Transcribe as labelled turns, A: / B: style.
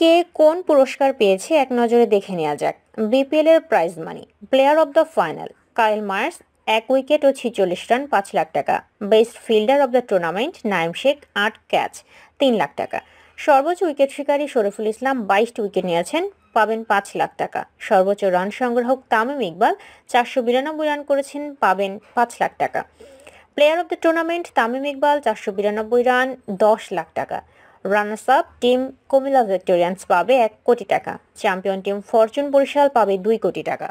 A: কে কোন পুরস্কার পেয়েছে এক নজরে দেখে নেওয়া যাক বিপিএল এর prize money player of the final Kyle Mayers এক উইকেট ও ছিচল্লিশ রান পাঁচ লাখ টাকা best fielder of the tournament Naim Sheikh আট ক্যাচ তিন লাখ টাকা সর্বোচ্চ উইকেট শিকারী শরফুল ইসলাম বাইশটি উইকেট নিয়েছেন পাবেন পাঁচ লাখ টাকা সর্বোচ্চ রান সংগ্রাহক তামিম ইকবাল চারশো বিরানব্বই রান করেছেন পাবেন পাঁচ লাখ টাকা player of the tournament Tamim Iqbal চারশো বিরানব্বই রান দশ লাখ টাকা runners up team Comilla Victorians পাবে এক কোটি টাকা চ্যাম্পিয়ন টিম ফরচুন বরিশাল পাবে দুই কোটি টাকা